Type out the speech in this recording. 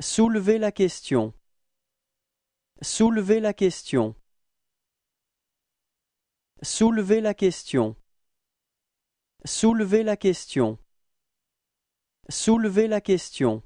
Soulevez la question Soulevez la question Soulevez la question Soulevez la question Soulevez la question